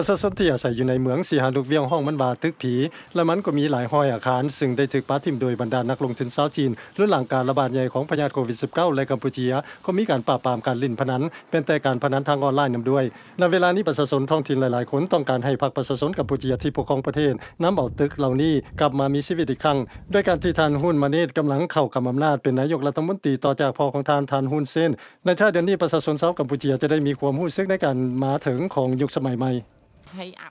ประชาชนที่อาศัยอยู่ในเมืองสีหาลูกเวียงห้องมันบาตึกผี และมันก็มีหลายห้อยอาคาร ซึ่งได้ถูกปาทิมโดยบรรดานักลงทุนชาวจีนรุ่นหลังการระบาดใหญ่ของพยาธิโควิด -19 และกัมพูชีก็มีการปราบปรามการลิ่นพนันเป็นแต่การพนันทางออนไลน์นำด้วยในเวลานี้ประชาชนท้องถิ่นหลายๆ คน ต้องการให้พรรคประชาชนกัมพูชีที่ปกครองประเทศนำเอาตึกเหล่านี้กลับมามีชีวิตอีกครั้งด้วยการที่ทานหุ้นมาเนตกำลังเข้ากับอำนาจเป็นนายกรัฐมนตรีต่อจากพ่อของทานทานหุ้นเส้นในท่าเดือนนี้ประชาชนชาวกัมพูชีจะได้มีความรู้สึกในการมาถึงของยุคสมัยใหม่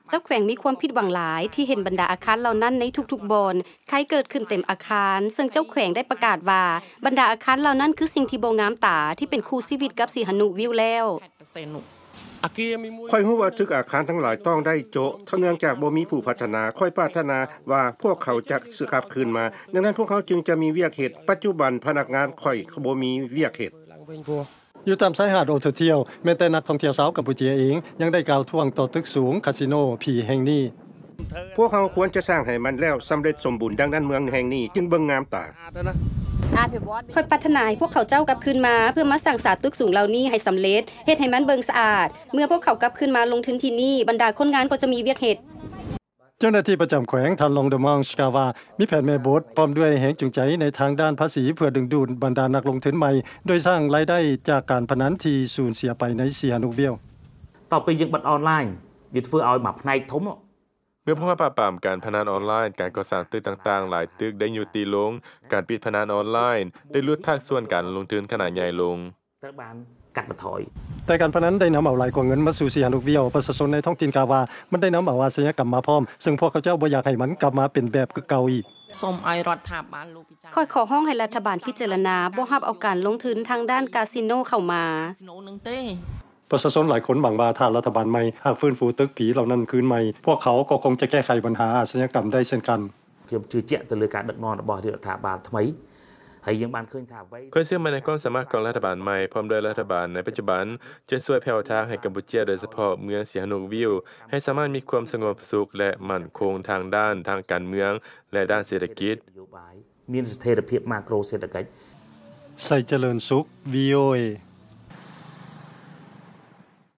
เจ้าแขวงมีความผิดหวังหลาย ที่เห็นบรรดาอาคารเหล่านั้นในทุกๆบอนคล้ายเกิดขึ้นเต็มอาคาร ซึ่งเจ้าแขวงได้ประกาศว่าบรรดาอาคารเหล่านั้นคือสิ่งที่โบงามตาที่เป็นคู่ชีวิตกับสีหนุวิวแล้วค่อยฮู้ว่าทึกอาคารทั้งหลายต้องได้โจทั้งเนื่องจากบ่มีผู้พัฒนาค่อยปรารถนาว่าพวกเขาจะสืกคับคืนมา ดังนั้นพวกเขาจึงจะมีเวียกเหตุปัจจุบันพนักงานค่อยบ่มีเวียกเหตุอยู่ตามชายหาดโอโทเทียวแม้แต่นักท่องเที่ยวสาวกัมพูเชียเอง ยังได้กล่าวท่วงต่อตึกสูงคาสิโนผีแห่งนี้ พวกเขาควรจะสร้างให้มันแล้วสำเร็จสมบูรณ์ดังนั้นเมืองแห่งนี้จึงเบิ่งงามตาค่อยพัฒนาให้พวกเขาเจ้ากลับคืนมาเพื่อมาสร้างสาตึกสูงเหล่านี้ให้สำเร็จเฮ็ดให้มันเบิ่งสะอาด เมื่อพวกเขากลับคืนมาลงทุนที่นี่บรรดาคนงานก็จะมีเวียกเหตุเจ้าหน้าที่ประจำแขวงทันลงเดมองชกาวา มีแผนแม่บทพร้อมด้วยแหงจูงใจในทางด้านภาษีเพื่อดึงดูดบรรดานักลงทุนใหม่ โดยสร้างรายได้จากการพนันที่สูญเสียไปในเสียนุกเวียวต่อไปยังบัตรออนไลน์ยึดเฟื่อเอาหมับในทมเมื่อพ่อปราบปรามการพนันออนไลน์การก่อสร้างตึกต่าง ๆ หลายตึกได้อยู่ตีลง การปิดพนันออนไลน์ได้ลดภาคส่วนการลงทุนขนาดใหญ่ลงកាត់าร្ថយតែការប៉ុណ្ได้นำเอาหลายกว่าเงินมาสู่เยียลูกเวียวประชาชนในท้องถิ่นกาวา มันได้นำเอาอาชญากรรมมาพร้อม ซึ่งพวกเขาเจ้าบ่อยากให้มันกลับมาเป็นแบบเก่าอีกสมไอรัฐบาลลูกพิจารณาคอยขอห้องให้รัฐบาลพิจารณา บ่รับเอาการลงทุนทางด้านคาสิโนเข้ามา ประชาชนหลายคนหวังว่าถ้ารัฐบาลใหม่ หากฟื้นฟูตึกผีเหล่านั้นคืนใหม่ พวกเขาก็คงจะแก้ไขปัญหาอาชญากรรมได้เช่นกันខยញុំជឿជាเลទៅលើការដឹัនนំរបស់រដ្ឋាភិបាលថ្ไมกยเชื่อมันในความสามารถของรัฐบาลใหม่พร้อมด้วยรัฐบาลในปัจจุบัน จะช่วยแผ่วทางให้กัมพูชาโดยเฉพาะเมืองเสียหนกวิว ให้สามารถมีความสงบสุขและมั่นคงทางด้าน ทางการเมืองและด้านเศรษฐกิจมีเสถียรภาพมาโครเศรษฐกิจใส่เจริญสุข VOA